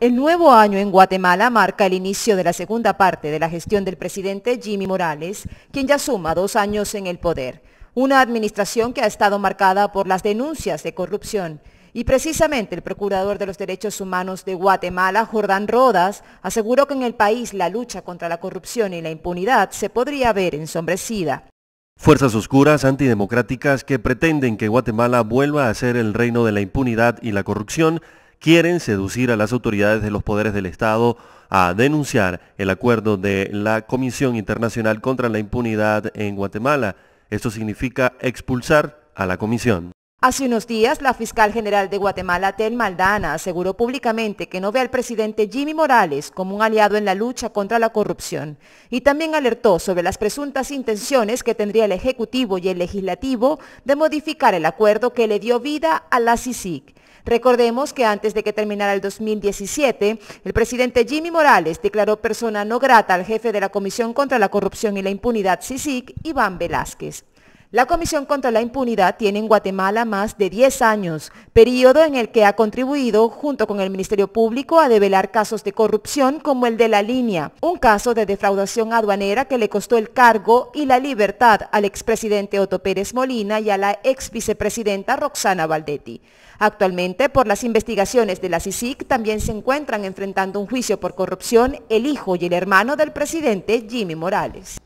El nuevo año en Guatemala marca el inicio de la segunda parte de la gestión del presidente Jimmy Morales, quien ya suma dos años en el poder, una administración que ha estado marcada por las denuncias de corrupción. Y precisamente el procurador de los derechos humanos de Guatemala, Jordán Rodas, aseguró que en el país la lucha contra la corrupción y la impunidad se podría ver ensombrecida. Fuerzas oscuras antidemocráticas que pretenden que Guatemala vuelva a ser el reino de la impunidad y la corrupción quieren seducir a las autoridades de los poderes del Estado a denunciar el acuerdo de la Comisión Internacional contra la Impunidad en Guatemala. Esto significa expulsar a la comisión. Hace unos días, la fiscal general de Guatemala, Tel Maldana, aseguró públicamente que no ve al presidente Jimmy Morales como un aliado en la lucha contra la corrupción y también alertó sobre las presuntas intenciones que tendría el Ejecutivo y el Legislativo de modificar el acuerdo que le dio vida a la CICIC. Recordemos que antes de que terminara el 2017, el presidente Jimmy Morales declaró persona no grata al jefe de la Comisión contra la Corrupción y la Impunidad, CICIC, Iván Velázquez. La Comisión contra la Impunidad tiene en Guatemala más de 10 años, periodo en el que ha contribuido, junto con el Ministerio Público, a develar casos de corrupción como el de La Línea, un caso de defraudación aduanera que le costó el cargo y la libertad al expresidente Otto Pérez Molina y a la exvicepresidenta Roxana Valdetti. Actualmente, por las investigaciones de la CICIC, también se encuentran enfrentando un juicio por corrupción el hijo y el hermano del presidente Jimmy Morales.